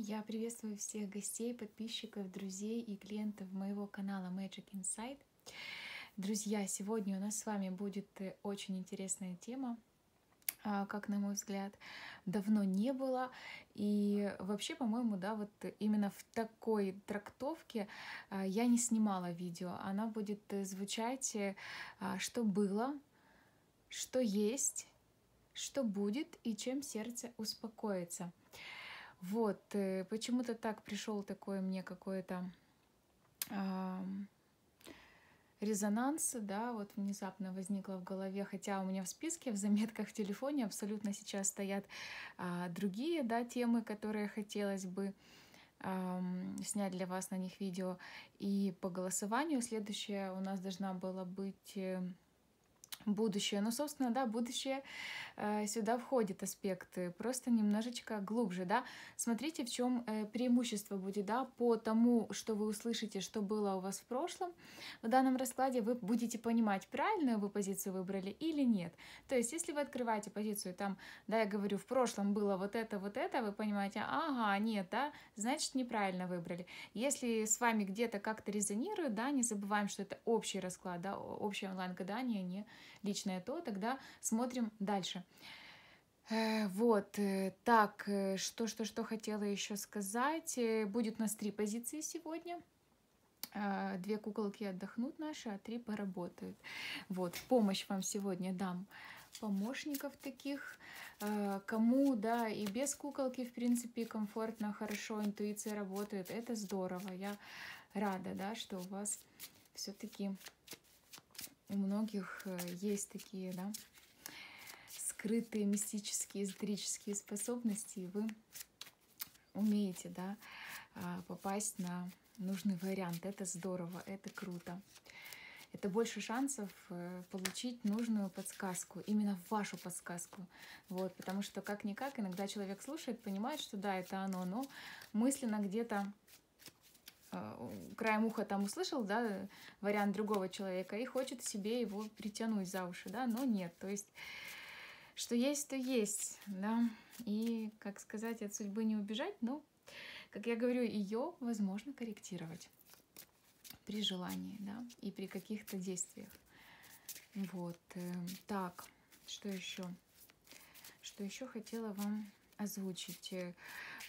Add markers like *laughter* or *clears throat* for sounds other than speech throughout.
Я приветствую всех гостей, подписчиков, друзей и клиентов моего канала Magic Insight. Друзья, сегодня у нас с вами будет э, очень интересная тема, а, как на мой взгляд, давно не было. И вообще, по-моему, да, вот именно в такой трактовке а, я не снимала видео. Она будет э, звучать, э, а, что было, что есть, что будет и чем сердце успокоится. Вот, э, почему-то так пришел такое мне какое то э, резонанс, да, вот внезапно возникло в голове, хотя у меня в списке, в заметках в телефоне абсолютно сейчас стоят э, другие, да, темы, которые хотелось бы э, снять для вас на них видео. И по голосованию следующее у нас должна была быть э, будущее. Ну, собственно, да, будущее э, сюда входит аспекты, просто немножечко глубже, да. Смотрите, в чем э, преимущество будет, да, по тому, что вы услышите, что было у вас в прошлом. В данном раскладе вы будете понимать, правильную вы позицию выбрали или нет. То есть, если вы открываете позицию, там, да, я говорю, в прошлом было вот это, вот это, вы понимаете, ага, нет, да, значит, неправильно выбрали. Если с вами где-то как-то резонирует, да, не забываем, что это общий расклад, да, общее онлайн-гадание, не личное то, тогда смотрим дальше. Э, вот, э, так, э, что, что, что хотела еще сказать. Будет у нас три позиции сегодня. Две куколки отдохнут наши, а три поработают. Вот, помощь вам сегодня дам помощников таких, кому, да, и без куколки, в принципе, комфортно, хорошо, интуиция работает, это здорово, я рада, да, что у вас все-таки у многих э, есть такие, да, скрытые мистические, эзотерические способности, и вы умеете, да, а, попасть на нужный вариант. Это здорово, это круто. Это больше шансов э, получить нужную подсказку, именно вашу подсказку. Вот, потому что как-никак иногда человек слушает, понимает, что да, это оно, но мысленно где-то Э, краем уха там услышал, да, вариант другого человека и хочет себе его притянуть за уши, да, но нет, то есть что есть, то есть, да, и, как сказать, от судьбы не убежать, но, как я говорю, ее возможно корректировать при желании, да, и при каких-то действиях. Вот, э, так, что еще? Что еще хотела вам озвучить?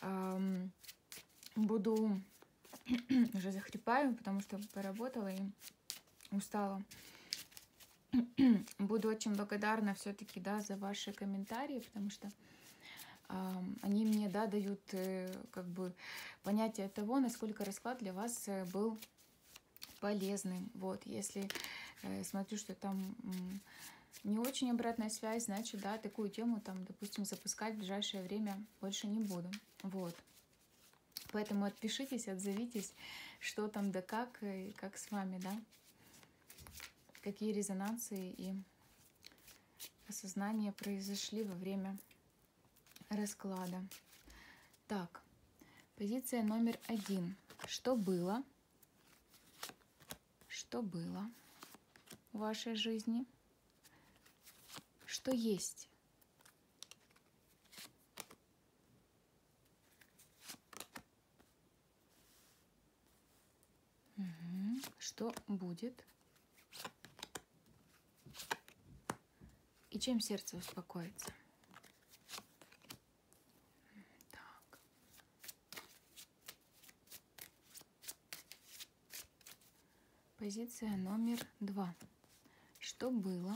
Э, буду *clears throat* Уже захрипаю, потому что поработала и устала. *clears throat* Буду очень благодарна все-таки, да, за ваши комментарии, потому что э, они мне, да, дают э, как бы понятие того, насколько расклад для вас э, был полезным. Вот, если э, смотрю, что там не очень обратная связь, значит, да, такую тему там, допустим, запускать в ближайшее время больше не буду. Вот. Поэтому отпишитесь, отзовитесь, что там да как, э, и как с вами, да? Какие резонансы и осознания произошли во время расклада. Так, позиция номер один. Что было? Что было в вашей жизни? Что есть? что будет. И чем сердце успокоится. Так. Позиция номер два. Что было?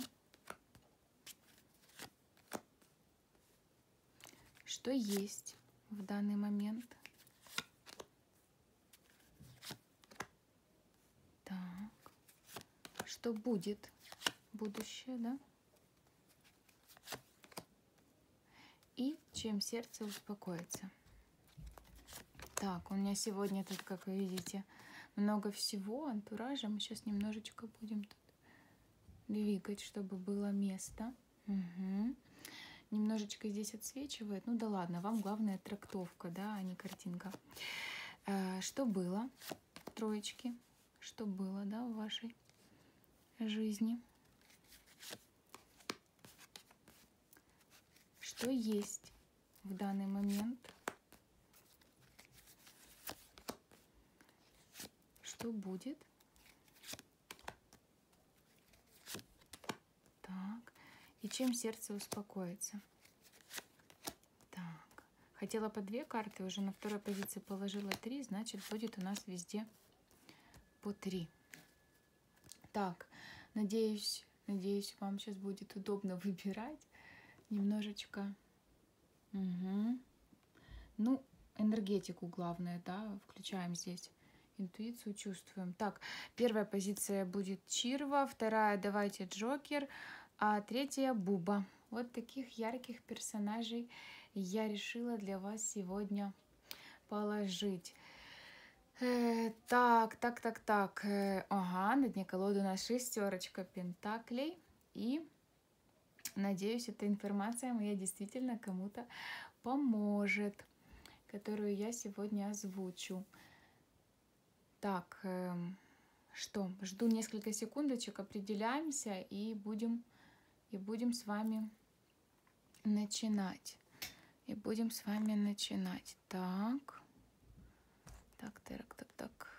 Что есть в данный момент – что будет будущее, да? И чем сердце успокоится. Так, у меня сегодня тут, как вы видите, много всего, антуража. Мы сейчас немножечко будем тут двигать, чтобы было место. Угу. Немножечко здесь отсвечивает. Ну да ладно, вам главное трактовка, да, а не картинка. Э, что было? Троечки. Что было, да, в вашей жизни, что есть в данный момент, что будет. Так, и чем сердце успокоится. Так, хотела по две карты, уже на второй позиции положила три, значит будет у нас везде по три. Так, Надеюсь, надеюсь, вам сейчас будет удобно выбирать немножечко. Угу. Ну, энергетику главное, да, включаем здесь. Интуицию чувствуем. Так, первая позиция будет Чирва, вторая давайте Джокер, а третья Буба. Вот таких ярких персонажей я решила для вас сегодня положить. Э, так, так, так, так. Э, ага, на дне колоды у нас шестерочка пентаклей. И надеюсь, эта информация моя действительно кому-то поможет, которую я сегодня озвучу. Так, эм, что, жду несколько секундочек, определяемся и будем, и будем с вами начинать. И будем с вами начинать. Так. Так, так, так, так.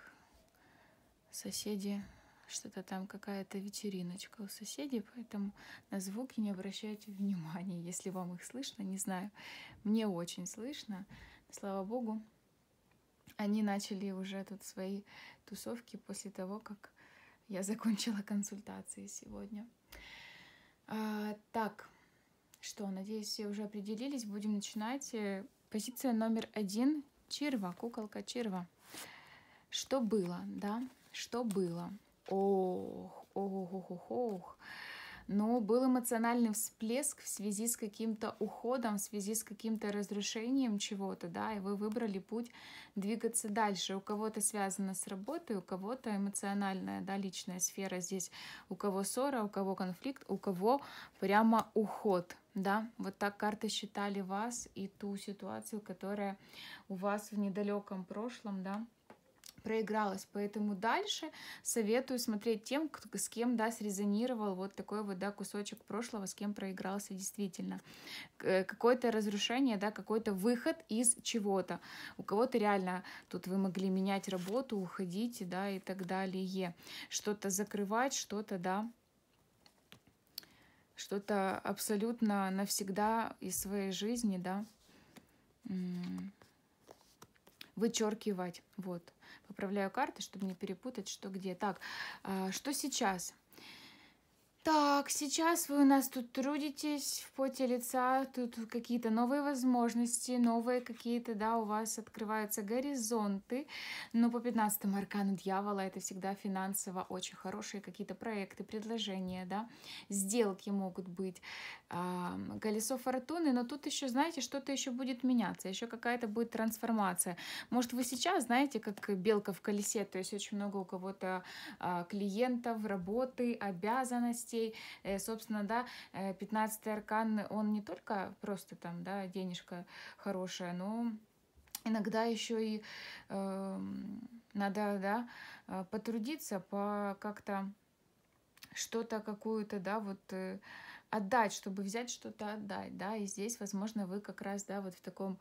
Соседи, что-то там какая-то вечериночка у соседей, поэтому на звуки не обращайте внимания, если вам их слышно, не знаю. Мне очень слышно, слава богу. Они начали уже тут свои тусовки после того, как я закончила консультации сегодня. А, так, что, надеюсь, все уже определились. Будем начинать. Э, позиция номер один. Чирва, куколка Чирва. Что было, да? Что было? Ох, ох, ох, ох, ох. Но был эмоциональный всплеск в связи с каким-то уходом, в связи с каким-то разрушением чего-то, да, и вы выбрали путь двигаться дальше. У кого-то связано с работой, у кого-то эмоциональная, да, личная сфера здесь, у кого ссора, у кого конфликт, у кого прямо уход, да, вот так карты считали вас и ту ситуацию, которая у вас в недалеком прошлом, да, проигралась. Поэтому дальше советую смотреть тем, с кем, да, срезонировал вот такой вот, да, кусочек прошлого, с кем проигрался действительно. Э, какое-то разрушение, да, какой-то выход из чего-то. У кого-то реально тут вы могли менять работу, уходить, да, и так далее. Что-то закрывать, что-то, да, что-то абсолютно навсегда из своей жизни, да, вычеркивать, вот. Управляю карты, чтобы не перепутать, что где. Так, а, что сейчас? Так, сейчас вы у нас тут трудитесь в поте лица, тут какие-то новые возможности, новые какие-то, да, у вас открываются горизонты, но по 15 аркану дьявола это всегда финансово очень хорошие какие-то проекты, предложения, да, сделки могут быть, а, колесо фортуны, но тут еще, знаете, что-то еще будет меняться, еще какая-то будет трансформация. Может, вы сейчас, знаете, как белка в колесе, то есть очень много у кого-то а, клиентов, работы, обязанностей, детей. Э, собственно, да, 15-й э, аркан, он не только просто там, да, денежка хорошая, но иногда еще и э, надо, да, э, потрудиться, по как-то что-то какую-то, да, вот отдать, чтобы взять что-то отдать, да, и здесь, возможно, вы как раз, да, вот в таком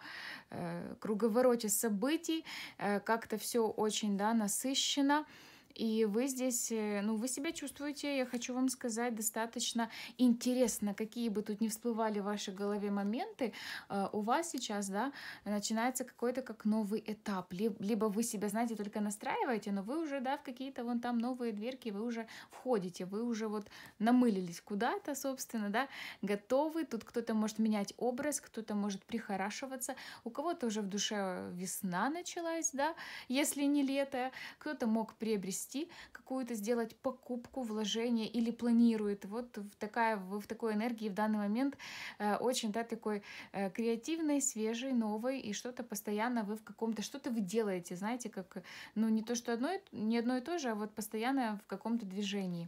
э, круговороте событий, э, как-то все очень, да, насыщено, э, и вы здесь, э, ну, вы себя чувствуете, я хочу вам сказать, достаточно интересно, какие бы тут ни всплывали в вашей голове моменты, э, у вас сейчас, да, начинается какой-то как новый этап. Либо вы себя, знаете, только настраиваете, но вы уже, да, в какие-то вон там новые дверки, вы уже входите, вы уже вот намылились куда-то, собственно, да, готовы. Тут кто-то может менять образ, кто-то может прихорашиваться, у кого-то уже в душе весна началась, да, если не лето, кто-то мог приобрести приобрести какую-то, сделать покупку, вложение или планирует. Вот в такая, вы в такой энергии в данный момент э, очень, да, такой э, креативной, свежей, новой, и что-то постоянно вы в каком-то, что-то вы делаете, знаете, как, ну, не то, что одно, не одно и то же, а вот постоянно в каком-то движении.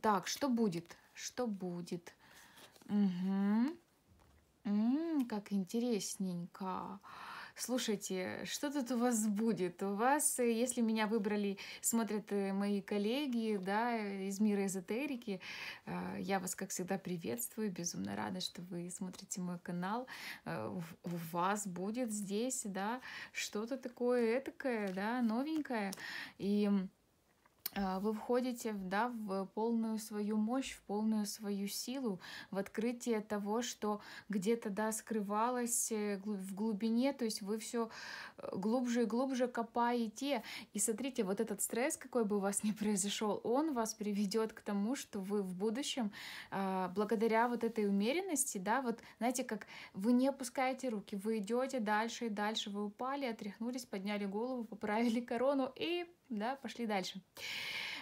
Так, что будет? Что будет? Угу. М -м, как интересненько слушайте, что тут у вас будет? У вас, э, если меня выбрали, смотрят э, мои коллеги да, из мира эзотерики, э, я вас, как всегда, приветствую, безумно рада, что вы смотрите мой канал. У вас будет здесь да, что-то такое этакое, да, новенькое. И а, вы входите да, в полную свою мощь, в полную свою силу, в открытие того, что где-то да, скрывалось э, в глубине, то есть вы все э, глубже и глубже копаете. И смотрите, вот этот стресс, какой бы у вас ни произошел, он вас приведет к тому, что вы в будущем, а, благодаря вот этой умеренности, да, вот знаете, как вы не опускаете руки, вы идете дальше и дальше, вы упали, отряхнулись, подняли голову, поправили корону и да, пошли дальше.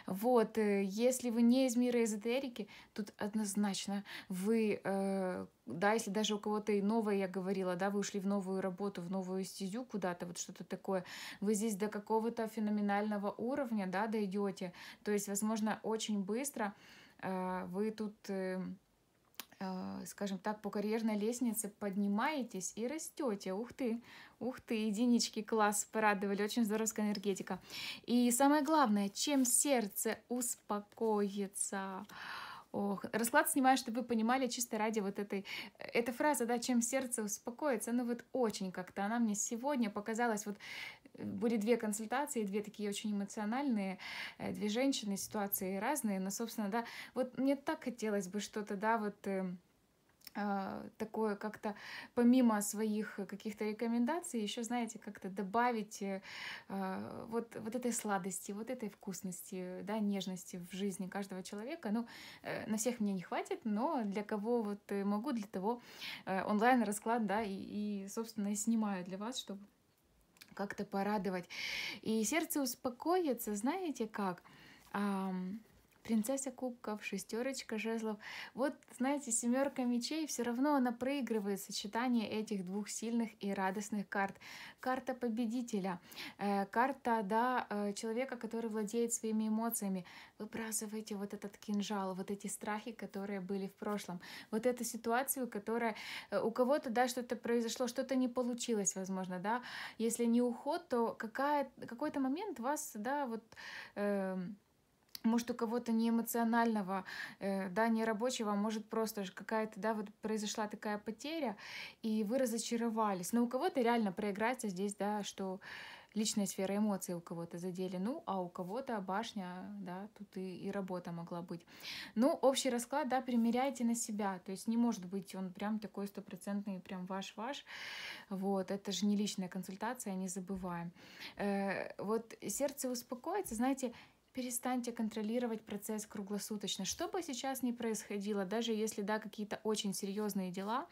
Вот, э, если вы не из мира эзотерики, тут однозначно вы, э, да, если даже у кого-то и новое, я говорила, да, вы ушли в новую работу, в новую стезю куда-то, вот что-то такое, вы здесь до какого-то феноменального уровня, да, дойдете, то есть, возможно, очень быстро э, вы тут... Э, Э, скажем так, по карьерной лестнице поднимаетесь и растете. Ух ты, ух ты, единички, класс, порадовали, очень здоровская энергетика. И самое главное, чем сердце успокоится. Ох, расклад снимаю, чтобы вы понимали чисто ради вот этой... Эта фраза, да, чем сердце успокоится, ну вот очень как-то она мне сегодня показалась вот были две консультации, две такие очень эмоциональные, э, две женщины, ситуации разные, но, собственно, да, вот мне так хотелось бы что-то, да, вот э, а, такое как-то помимо своих каких-то рекомендаций еще знаете как-то добавить э, а, вот вот этой сладости вот этой вкусности да нежности в жизни каждого человека ну на всех мне не хватит но для кого вот могу для того онлайн расклад да и, и собственно снимаю для вас чтобы как-то порадовать. И сердце успокоится, знаете как? принцесса кубков, шестерочка жезлов. Вот, знаете, семерка мечей все равно она проигрывает сочетание этих двух сильных и радостных карт. Карта победителя, э, карта, да, э, человека, который владеет своими эмоциями. Выбрасывайте вот этот кинжал, вот эти страхи, которые были в прошлом, вот эту ситуацию, которая э, у кого-то, да, что-то произошло, что-то не получилось, возможно, да. Если не уход, то какая, какой-то момент вас, да, вот... Э, может, у кого-то не эмоционального, э, да, не рабочего, а может, просто какая-то, да, вот произошла такая потеря, и вы разочаровались. Но у кого-то реально проиграется здесь, да, что личная сфера эмоций у кого-то задели, ну, а у кого-то башня, да, тут и, и работа могла быть. Ну, общий расклад, да, примеряйте на себя, то есть не может быть он прям такой стопроцентный, прям ваш-ваш, вот, это же не личная консультация, не забываем. Э, вот сердце успокоится, знаете, перестаньте контролировать процесс круглосуточно. Что бы сейчас ни происходило, даже если, да, какие-то очень серьезные дела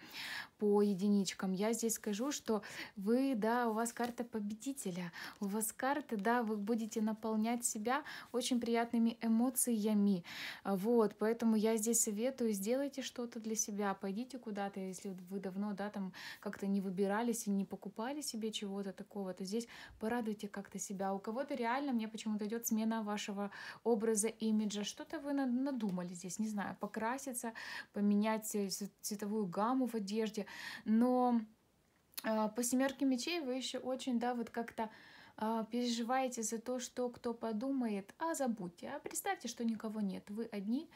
по единичкам, я здесь скажу, что вы, да, у вас карта победителя, у вас карты, да, вы будете наполнять себя очень приятными эмоциями. Вот, поэтому я здесь советую, сделайте что-то для себя, пойдите куда-то, если вы давно, да, там как-то не выбирались и не покупали себе чего-то такого, то здесь порадуйте как-то себя. У кого-то реально, мне почему-то идет смена вашего вашего образа, имиджа. Что-то вы надумали здесь, не знаю, покраситься, поменять цветовую гамму в одежде. Но а, по семерке мечей вы еще очень, да, вот как-то а, переживаете за то, что кто подумает, а забудьте, а представьте, что никого нет, вы одни,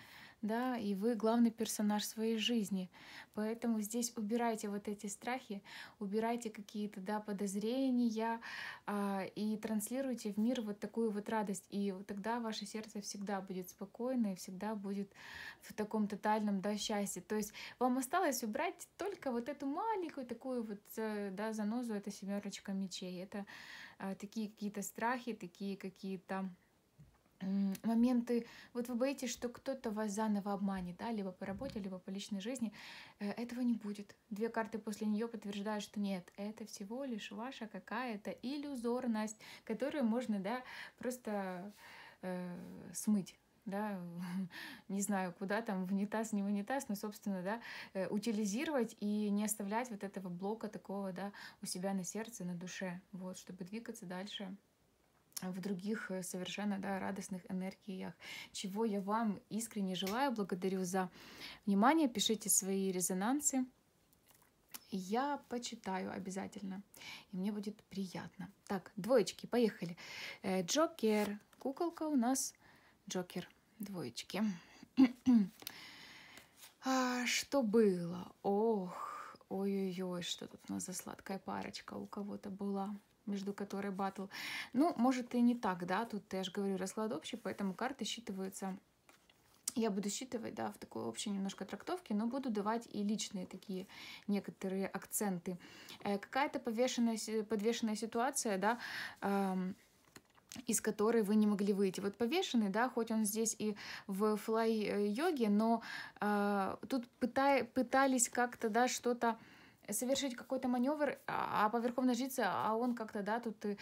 да, и вы главный персонаж своей жизни. Поэтому здесь убирайте вот эти страхи, убирайте какие-то, да, подозрения а, и транслируйте в мир вот такую вот радость. И тогда ваше сердце всегда будет спокойно и всегда будет в таком тотальном, да, счастье. То есть вам осталось убрать только вот эту маленькую такую вот, э, да, занозу, это семерочка мечей. Это а, такие какие-то страхи, такие какие-то моменты, вот вы боитесь, что кто-то вас заново обманет, да, либо по работе, либо по личной жизни, э, этого не будет. Две карты после нее подтверждают, что нет, это всего лишь ваша какая-то иллюзорность, которую можно, да, просто э, смыть да, *laughs* не знаю, куда там, в унитаз, не в унитаз, но, собственно, да, э, утилизировать и не оставлять вот этого блока такого, да, у себя на сердце, на душе, вот, чтобы двигаться дальше в других э, совершенно да, радостных энергиях, чего я вам искренне желаю. Благодарю за внимание. Пишите свои резонансы. Я почитаю обязательно, и мне будет приятно. Так, двоечки, поехали. Э, Джокер. Куколка у нас Джокер. Двоечки. *clears throat* а, что было? Ох, ой-ой-ой, что тут у нас за сладкая парочка у кого-то была между которой батл. Ну, может и не так, да, тут я же говорю расклад общий, поэтому карты считываются я буду считывать, да, в такой общей немножко трактовке, но буду давать и личные такие некоторые акценты. Э, Какая-то повешенная, подвешенная ситуация, да, э, из которой вы не могли выйти. Вот повешенный, да, хоть он здесь и в флай-йоге, но э, тут пытай, пытались как-то, да, что-то совершить какой-то маневр, а, а по верховной жрице, а он как-то, да, тут э,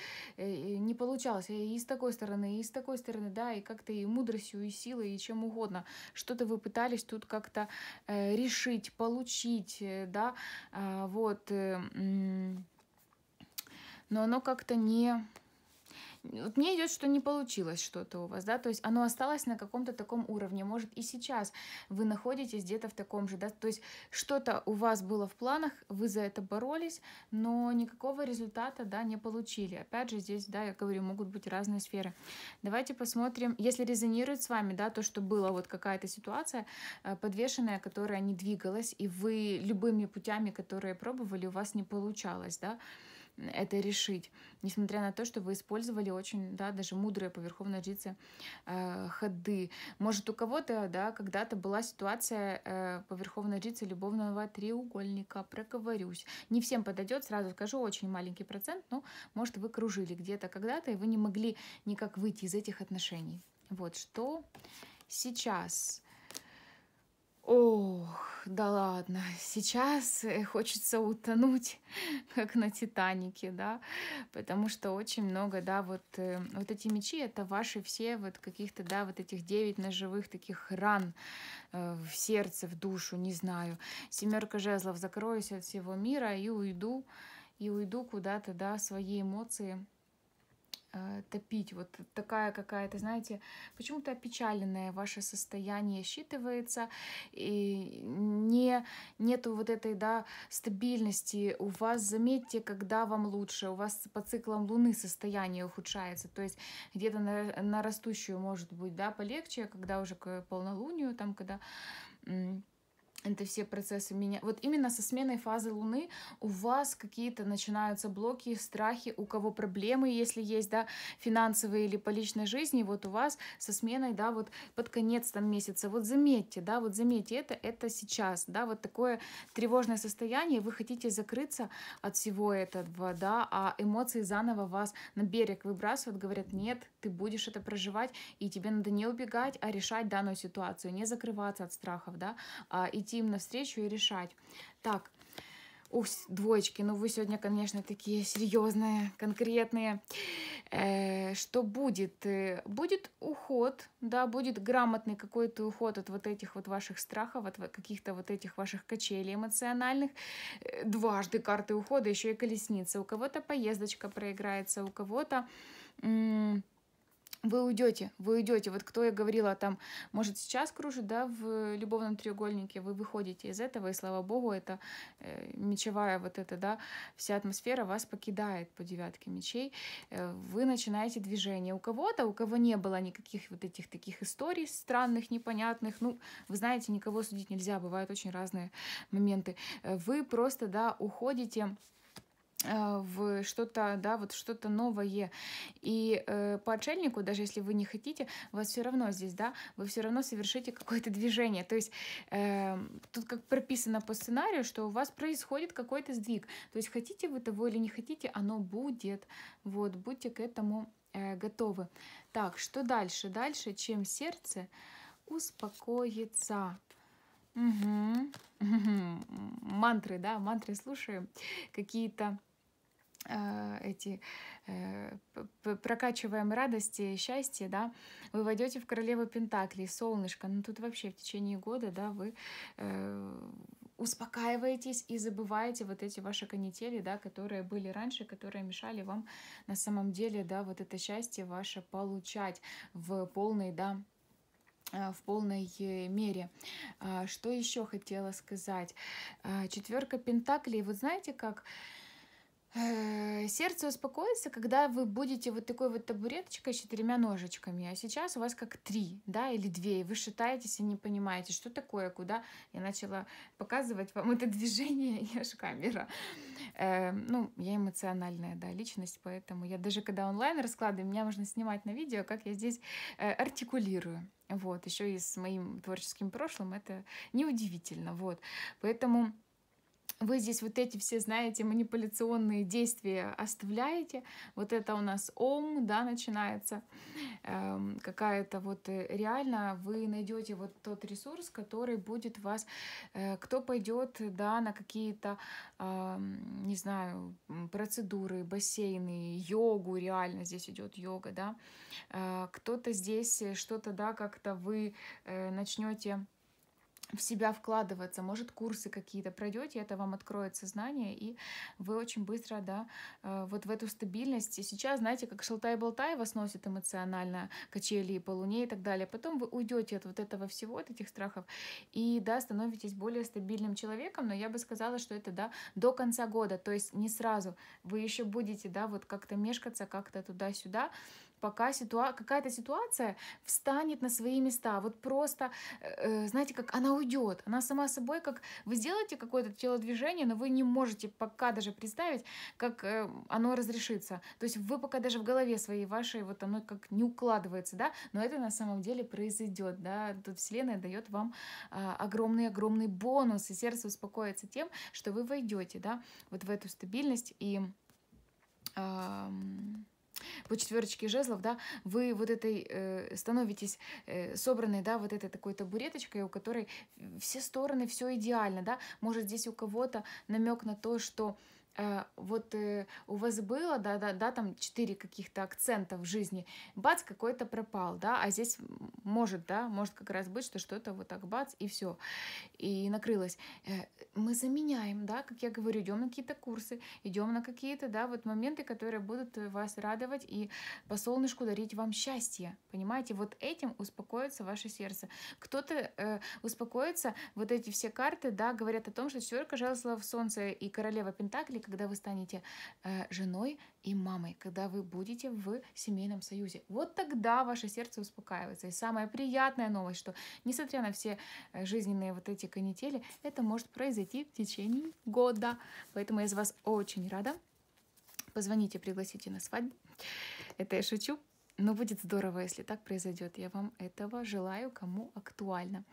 не получалось. И с такой стороны, и с такой стороны, да, и как-то и мудростью, и силой, и чем угодно. Что-то вы пытались тут как-то э, решить, получить, э, да, а, вот. Но оно как-то не вот мне идет, что не получилось что-то у вас, да, то есть оно осталось на каком-то таком уровне, может и сейчас вы находитесь где-то в таком же, да, то есть что-то у вас было в планах, вы за это боролись, но никакого результата, да, не получили. Опять же здесь, да, я говорю, могут быть разные сферы. Давайте посмотрим, если резонирует с вами, да, то, что было вот какая-то ситуация э, подвешенная, которая не двигалась, и вы любыми путями, которые пробовали, у вас не получалось, да, это решить, несмотря на то, что вы использовали очень, да, даже мудрые поверховные жрицы э, ходы. Может, у кого-то, да, когда-то была ситуация э, поверховной жрицы любовного треугольника, проговорюсь. Не всем подойдет, сразу скажу, очень маленький процент, но, может, вы кружили где-то когда-то, и вы не могли никак выйти из этих отношений. Вот что сейчас Ох, да ладно, сейчас э, хочется утонуть, *laughs* как на Титанике, да, потому что очень много, да, вот, э, вот эти мечи, это ваши все вот каких-то, да, вот этих девять ножевых таких ран э, в сердце, в душу, не знаю. Семерка жезлов, закроюсь от всего мира и уйду, и уйду куда-то, да, свои эмоции Э, топить. Вот такая какая-то, знаете, почему-то опечаленное ваше состояние считывается, и не, нету вот этой, да, стабильности. У вас, заметьте, когда вам лучше, у вас по циклам Луны состояние ухудшается, то есть где-то на, на растущую может быть, да, полегче, а когда уже к полнолунию, там, когда это все процессы меня. Вот именно со сменой фазы Луны у вас какие-то начинаются блоки, страхи, у кого проблемы, если есть, да, финансовые или по личной жизни, вот у вас со сменой, да, вот под конец там месяца, вот заметьте, да, вот заметьте это, это сейчас, да, вот такое тревожное состояние, вы хотите закрыться от всего этого, да, а эмоции заново вас на берег выбрасывают, говорят, нет, ты будешь это проживать, и тебе надо не убегать, а решать данную ситуацию, не закрываться от страхов, да, а идти идти им навстречу и решать. Так, ух, двоечки, ну вы сегодня, конечно, такие серьезные, конкретные. Э, что будет? Э, будет уход, да, будет грамотный какой-то уход от вот этих вот ваших страхов, от каких-то вот этих ваших качелей эмоциональных. Э, дважды карты ухода, еще и колесница. У кого-то поездочка проиграется, у кого-то... М- вы уйдете, вы уйдете. Вот кто я говорила, там, может, сейчас кружит, да, в любовном треугольнике, вы выходите из этого, и слава богу, это э, мечевая вот эта, да, вся атмосфера вас покидает по девятке мечей. Э, вы начинаете движение. У кого-то, у кого не было никаких вот этих таких историй странных, непонятных, ну, вы знаете, никого судить нельзя, бывают очень разные моменты. Э, вы просто, да, уходите Э, в что-то, да, вот что-то новое. И э, по отшельнику, даже если вы не хотите, вас все равно здесь, да, вы все равно совершите какое-то движение. То есть э, тут как прописано по сценарию, что у вас происходит какой-то сдвиг. То есть хотите вы того или не хотите, оно будет. Вот, будьте к этому э, готовы. Так, что дальше? Дальше, чем сердце успокоится. Угу. *laughs* Мантры, да, мантры слушаем. Какие-то Э, эти э, прокачиваем радости, счастье, да, вы войдете в королеву Пентаклей, солнышко, ну тут вообще в течение года, да, вы э, успокаиваетесь и забываете вот эти ваши канители, да, которые были раньше, которые мешали вам на самом деле, да, вот это счастье ваше получать в полной, да, в полной мере. А что еще хотела сказать? Четверка Пентаклей, вот знаете, как Э, сердце успокоится, когда вы будете вот такой вот табуреточкой с четырьмя ножичками, а сейчас у вас как три, да, или две, и вы шатаетесь и не понимаете, что такое, куда. Я начала показывать вам *laughs* это движение, *laughs* я же камера. Э, ну, я эмоциональная, да, личность, поэтому я даже когда онлайн расклады, меня можно снимать на видео, как я здесь э, артикулирую. Вот, еще и с моим творческим прошлым это неудивительно, вот. Поэтому вы здесь вот эти все, знаете, манипуляционные действия оставляете. Вот это у нас ом, да, начинается эм, какая-то вот э, реально вы найдете вот тот ресурс, который будет вас, э, кто пойдет, да, на какие-то, э, не знаю, процедуры, бассейны, йогу, реально здесь идет йога, да. Э, кто-то здесь что-то, да, как-то вы э, начнете в себя вкладываться, может, курсы какие-то пройдете, это вам откроет сознание, и вы очень быстро, да, э, вот в эту стабильность. И сейчас, знаете, как шалтай-болтай вас носит эмоционально, качели и полуне и так далее. Потом вы уйдете от вот этого всего, от этих страхов, и, да, становитесь более стабильным человеком, но я бы сказала, что это, да, до конца года, то есть не сразу. Вы еще будете, да, вот как-то мешкаться, как-то туда-сюда, пока ситуа какая-то ситуация встанет на свои места. Вот просто, э, э, знаете, как она уйдет. Она сама собой, как вы сделаете какое-то телодвижение, но вы не можете пока даже представить, как э, оно разрешится. То есть вы пока даже в голове своей вашей, вот оно как не укладывается, да, но это на самом деле произойдет, да. Тут Вселенная дает вам а, огромный-огромный э, бонус, и сердце успокоится тем, что вы войдете, да, вот в эту стабильность и... Um по четверочке жезлов, да, вы вот этой э, становитесь э, собранной, да, вот этой такой табуреточкой, у которой э, все стороны, все идеально, да, может здесь у кого-то намек на то, что Э, вот э, у вас было, да, да, да, там четыре каких-то акцента в жизни, бац, какой-то пропал, да, а здесь может, да, может как раз быть, что что-то вот так бац и все, и накрылось. Э, мы заменяем, да, как я говорю, идем на какие-то курсы, идем на какие-то, да, вот моменты, которые будут вас радовать и по солнышку дарить вам счастье, понимаете, вот этим успокоится ваше сердце. Кто-то э, успокоится, вот эти все карты, да, говорят о том, что четверка жезлов солнце и королева Пентакли когда вы станете э, женой и мамой, когда вы будете в семейном союзе. Вот тогда ваше сердце успокаивается. И самая приятная новость, что несмотря на все э, жизненные вот эти канители, это может произойти в течение года. Поэтому я за вас очень рада. Позвоните, пригласите на свадьбу. Это я шучу. Но будет здорово, если так произойдет. Я вам этого желаю, кому актуально.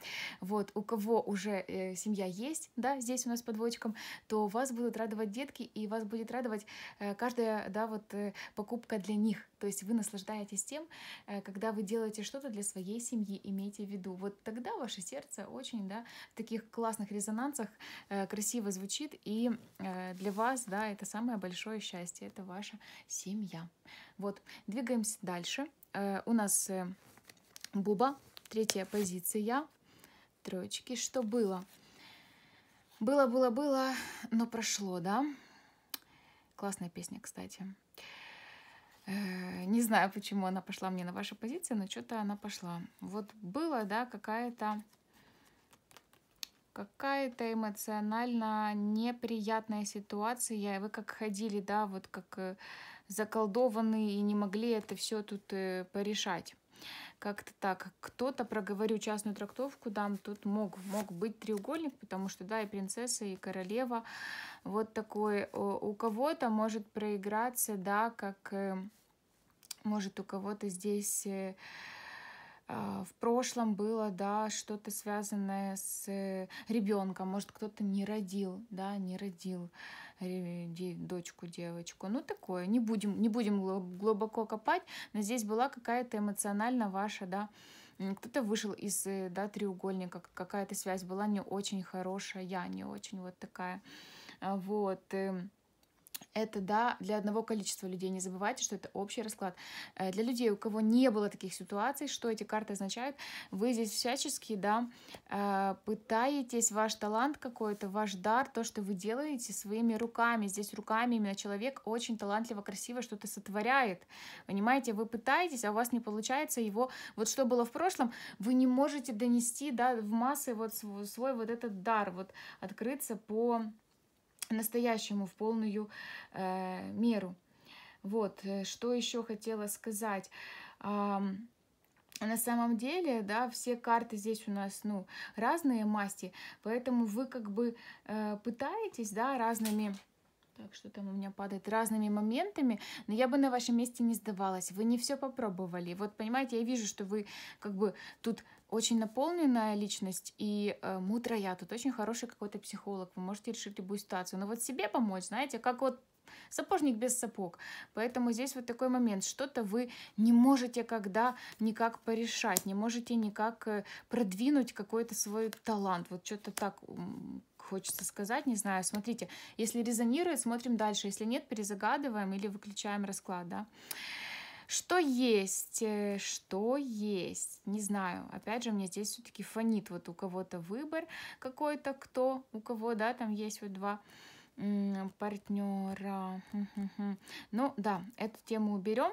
Вот, у кого уже э, семья есть, да, здесь у нас под водчиком, то вас будут радовать детки, и вас будет радовать э, каждая, да, вот э, покупка для них. То есть вы наслаждаетесь тем, э, когда вы делаете что-то для своей семьи, имейте в виду. Вот тогда ваше сердце очень, да, в таких классных резонансах э, красиво звучит, и э, для вас, да, это самое большое счастье, это ваша семья. Вот, двигаемся дальше. Э, у нас э, буба, третья позиция, троечки. Что было? Было, было, было, но прошло, да? Классная песня, кстати. Э, не знаю, почему она пошла мне на вашу позицию, но что-то она пошла. Вот было, да, какая-то какая-то эмоционально неприятная ситуация, и вы как ходили, да, вот как заколдованы и не могли это все тут э, порешать. Как-то так. Кто-то, проговорю частную трактовку, дам тут мог, мог быть треугольник, потому что, да, и принцесса, и королева. Вот такой. У кого-то может проиграться, да, как э, может у кого-то здесь э, а, в прошлом было, да, что-то связанное с э, ребенком. Может, кто-то не родил, да, не родил дочку, девочку. Ну, такое. Не будем, не будем глубоко копать, но здесь была какая-то эмоционально ваша, да, кто-то вышел из э, да, треугольника, какая-то связь была не очень хорошая, я не очень вот такая. А, вот. Эм, это да, для одного количества людей. Не забывайте, что это общий расклад. Э, для людей, у кого не было таких ситуаций, что эти карты означают, вы здесь всячески, да, э, пытаетесь ваш талант какой-то, ваш дар, то, что вы делаете своими руками. Здесь руками именно человек очень талантливо, красиво что-то сотворяет. Понимаете, вы пытаетесь, а у вас не получается его... Вот что было в прошлом, вы не можете донести, да, в массы вот свой, свой вот этот дар, вот открыться по настоящему в полную э, меру. Вот, э, что еще хотела сказать. Эм, на самом деле, да, все карты здесь у нас, ну, разные масти, поэтому вы как бы э, пытаетесь, да, разными так что там у меня падает разными моментами, но я бы на вашем месте не сдавалась. Вы не все попробовали. Вот понимаете, я вижу, что вы как бы тут очень наполненная личность и э, мудрая, тут очень хороший какой-то психолог. Вы можете решить любую ситуацию. Но вот себе помочь, знаете, как вот сапожник без сапог. Поэтому здесь вот такой момент. Что-то вы не можете когда никак порешать, не можете никак э, продвинуть какой-то свой талант. Вот что-то так хочется сказать, не знаю. Смотрите, если резонирует, смотрим дальше. Если нет, перезагадываем или выключаем расклад, да. Что есть? Э, что есть? Не знаю. Опять же, мне здесь все-таки фонит. Вот у кого-то выбор какой-то, кто, у кого, да, там есть вот два партнера. Ну да, эту тему уберем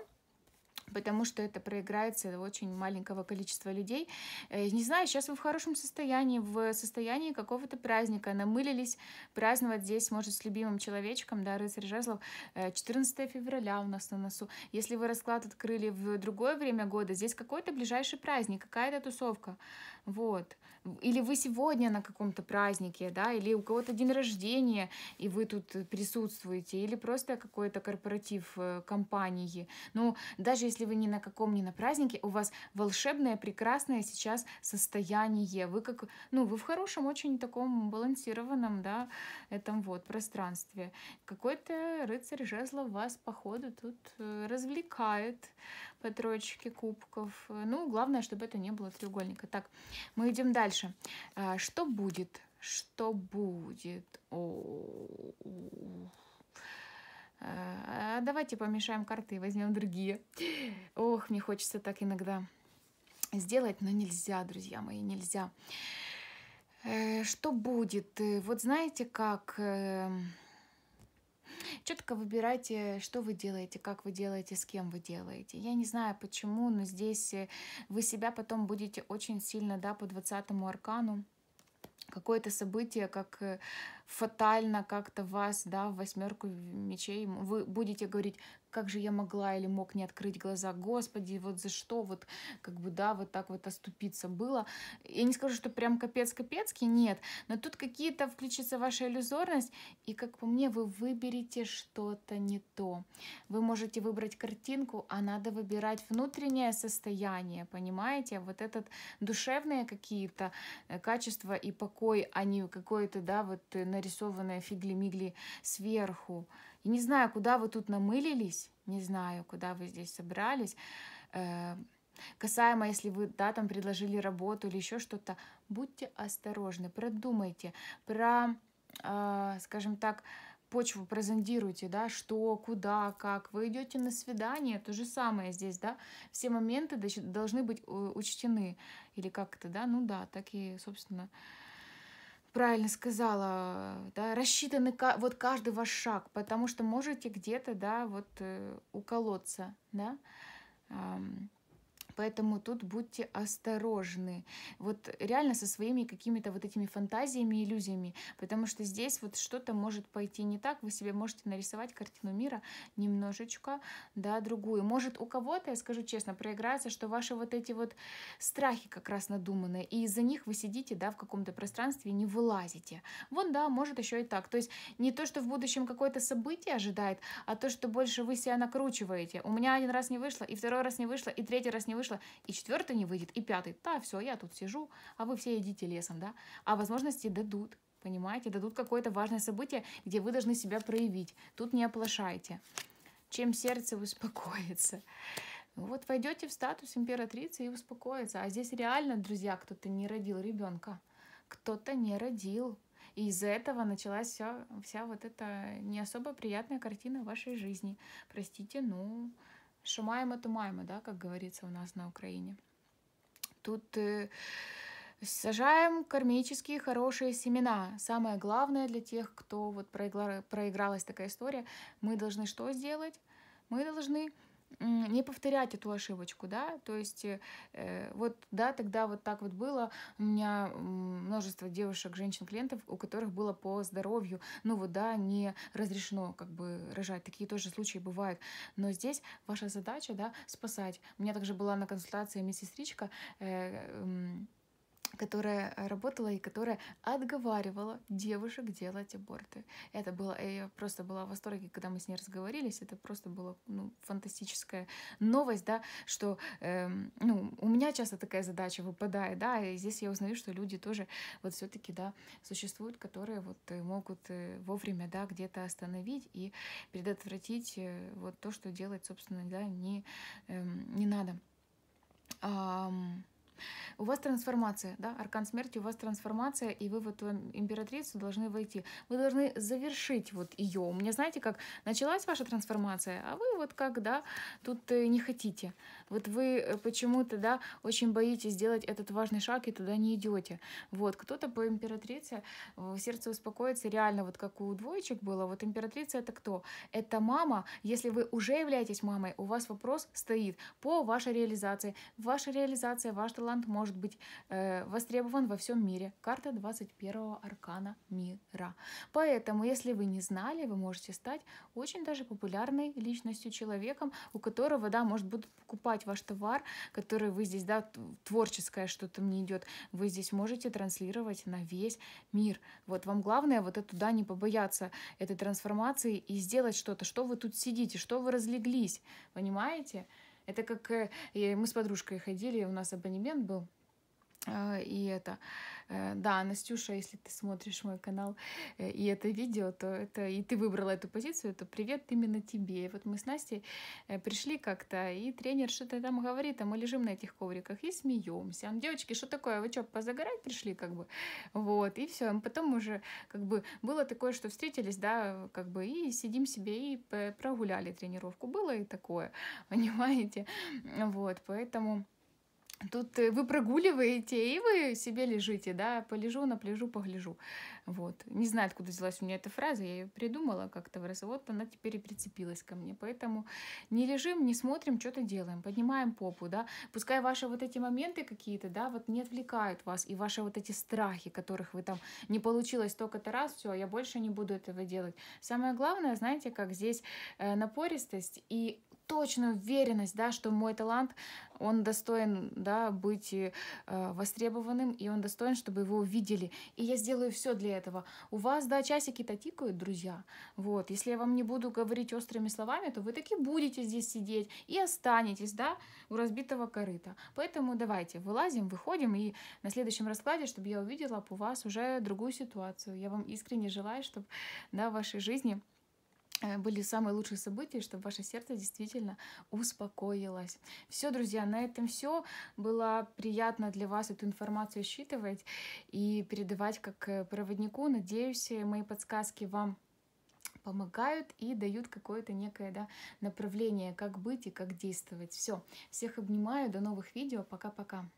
потому что это проиграется очень маленького количества людей. Э, не знаю, сейчас вы в хорошем состоянии, в состоянии какого-то праздника, намылились праздновать здесь, может, с любимым человечком, да, рыцарь жезлов, 14 э, февраля у нас на носу. Если вы расклад открыли в другое время года, здесь какой-то ближайший праздник, какая-то тусовка. Вот. Или вы сегодня на каком-то празднике, да, или у кого-то день рождения, и вы тут присутствуете, или просто какой-то корпоратив э, компании. Ну, даже если вы ни на каком, ни на празднике, у вас волшебное, прекрасное сейчас состояние. Вы как, ну, вы в хорошем, очень таком балансированном, да, этом вот пространстве. Какой-то рыцарь жезла вас, походу, тут э, развлекает по троечке кубков. Ну, главное, чтобы это не было треугольника. Так, мы идем дальше. А, что будет? Что будет? А, давайте помешаем карты и возьмем другие. Ох, мне хочется так иногда сделать, но нельзя, друзья мои, нельзя. Э, что будет? Э, вот знаете как? Э, четко выбирайте, что вы делаете, как вы делаете, с кем вы делаете. Я не знаю почему, но здесь э, вы себя потом будете очень сильно да, по 20 аркану какое-то событие, как э, фатально как-то вас, да, в восьмерку мечей, вы будете говорить, как же я могла или мог не открыть глаза, Господи, вот за что, вот как бы, да, вот так вот оступиться было. Я не скажу, что прям капец капецкий нет, но тут какие-то включится ваша иллюзорность, и как по мне, вы выберете что-то не то. Вы можете выбрать картинку, а надо выбирать внутреннее состояние, понимаете? Вот этот душевные какие-то э, качества и покой, а не какое-то, да, вот на э, нарисованная фигли-мигли сверху. И не знаю, куда вы тут намылились, не знаю, куда вы здесь собрались. Э, касаемо, если вы, да, там предложили работу или еще что-то, будьте осторожны, продумайте, про, э, скажем так, почву прозондируйте, да, что, куда, как. Вы идете на свидание, то же самое здесь, да, все моменты должны быть э, учтены. Или как то да, ну да, так и, собственно, э, правильно сказала, да, рассчитаны вот каждый ваш шаг, потому что можете где-то, да, вот э, уколоться, да. Поэтому тут будьте осторожны. Вот реально со своими какими-то вот этими фантазиями, иллюзиями. Потому что здесь вот что-то может пойти не так. Вы себе можете нарисовать картину мира немножечко, да, другую. Может у кого-то, я скажу честно, проиграется, что ваши вот эти вот страхи как раз надуманные. И из-за них вы сидите, да, в каком-то пространстве не вылазите. Вон, да, может еще и так. То есть не то, что в будущем какое-то событие ожидает, а то, что больше вы себя накручиваете. У меня один раз не вышло, и второй раз не вышло, и третий раз не вышло вышла, и четвертый не выйдет, и пятый. Да, все, я тут сижу, а вы все идите лесом, да. А возможности дадут, понимаете, дадут какое-то важное событие, где вы должны себя проявить. Тут не оплошайте. Чем сердце успокоится. Ну вот войдете в статус императрицы и успокоится. А здесь реально, друзья, кто-то не родил ребенка. Кто-то не родил. И из-за этого началась вся, вся вот эта не особо приятная картина вашей жизни. Простите, ну, но Шумаем эту майму, да, как говорится у нас на Украине. Тут э, сажаем кармические хорошие семена. Самое главное для тех, кто вот проигралась такая история, мы должны что сделать? Мы должны не повторять эту ошибочку, да, то есть э, э, вот, да, тогда вот так вот было, у меня множество девушек, женщин-клиентов, у которых было по здоровью, ну вот, да, не разрешено как бы рожать, такие тоже случаи бывают, но здесь ваша задача, да, спасать. У меня также была на консультации медсестричка, э, э, которая э, работала и которая отговаривала девушек делать аборты. Это было, э, я просто была в восторге, когда мы с ней разговорились, это просто была ну, фантастическая новость, да, что эм, ну, у меня часто такая задача выпадает, да, и здесь я узнаю, что люди тоже вот все таки да, существуют, которые вот э, могут вовремя, да, где-то остановить и предотвратить вот то, что делать, собственно, да, не, эм, не надо. Um... У вас трансформация, да, аркан смерти, у вас трансформация, и вы в эту императрицу должны войти. Вы должны завершить вот ее. У меня, знаете, как началась ваша трансформация, а вы вот как, да, тут э, не хотите. Вот вы э, почему-то, да, очень боитесь сделать этот важный шаг и туда не идете. Вот, кто-то по императрице э, сердце успокоится реально, вот как у двоечек было. Вот императрица это кто? Это мама. Если вы уже являетесь мамой, у вас вопрос стоит по вашей реализации. Ваша реализация, ваш талант может быть э, востребован во всем мире. Карта 21 аркана мира. Поэтому, если вы не знали, вы можете стать очень даже популярной личностью, человеком, у которого, да, может, будут покупать продавать ваш товар, который вы здесь, да, творческое что-то мне идет, вы здесь можете транслировать на весь мир. Вот вам главное вот это, да, не побояться этой трансформации и сделать что-то, что вы тут сидите, что вы разлеглись, понимаете? Это как э, мы с подружкой ходили, у нас абонемент был, а, и это, э, да, Настюша, если ты смотришь мой канал э, и это видео, то это, и ты выбрала эту позицию, то привет именно тебе. И вот мы с Настей э, пришли как-то, и тренер что-то там говорит, а мы лежим на этих ковриках и смеемся. Он, девочки, что такое, вы что, позагорать пришли, как бы? Вот, и все. Потом уже, как бы, было такое, что встретились, да, как бы, и сидим себе, и прогуляли тренировку. Было и такое, *laughs* понимаете? Вот, поэтому... Тут э, вы прогуливаете, и вы себе лежите, да, полежу на погляжу. Вот. Не знаю, откуда взялась у меня эта фраза, я ее придумала как-то в раз, вот она теперь и прицепилась ко мне. Поэтому не лежим, не смотрим, что-то делаем, поднимаем попу, да. Пускай ваши вот эти моменты какие-то, да, вот не отвлекают вас, и ваши вот эти страхи, которых вы там не получилось только-то раз, все, я больше не буду этого делать. Самое главное, знаете, как здесь э, напористость и точную уверенность, да, что мой талант, он достоин да, быть э, э востребованным, и он достоин, чтобы его увидели. И я сделаю все для этого. У вас, да, часики-то тикают, друзья. Вот. Если я вам не буду говорить острыми словами, то вы таки будете здесь сидеть и останетесь, да, у разбитого корыта. Поэтому давайте, вылазим, выходим, и на следующем раскладе, чтобы я увидела у вас уже другую ситуацию. Я вам искренне желаю, чтобы да, в вашей жизни Э, были самые лучшие события, чтобы ваше сердце действительно успокоилось. Все, друзья, на этом все. Было приятно для вас эту информацию считывать и передавать как э, проводнику. Надеюсь, э, мои подсказки вам помогают и дают какое-то некое да, направление, как быть и как действовать. Все, всех обнимаю, до новых видео, пока-пока.